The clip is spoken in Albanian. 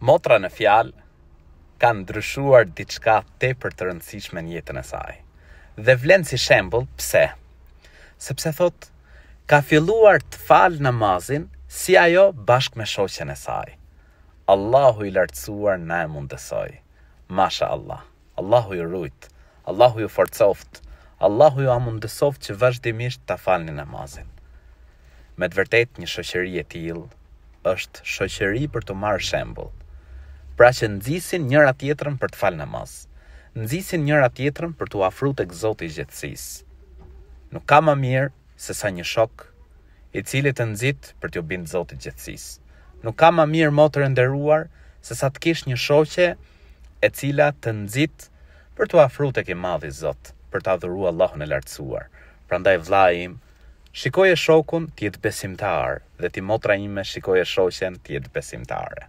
Motra në fjalë kanë ndryshuar diçka tepër të rëndësishme në jetën e saj. Dhe vlen si shembull pse? Sepse thot ka filluar të fal namazin si ajo bashkë me shoqen e saj. Allahu i lartësuar na e mundësoj. Masha Allah. Allahu ju rujt. Allahu ju forcoft. Allahu ju amundësoft që vazhdimisht të falni namazin. Me të vërtet një shoqëri e tillë është shoqëri për të marrë shembul pra që nxisin njëra tjetrën për të falë namaz. Nxisin njëra tjetrën për të afruar tek Zoti i gjithësisë. Nuk ka më mirë se sa një shok i cili të nxit për t'u bindë Zotit të gjithësisë. Nuk ka më mirë motër nderuar se sa të kish një shoqe e cila të nxit për t'u afruar tek i Madhi Zot, për t'a adhuruar Allahun e lartësuar. Prandaj vëlla im, shikoje shokun ti jetë besimtar dhe ti motra ime shikoje shoqen ti jetë besimtare.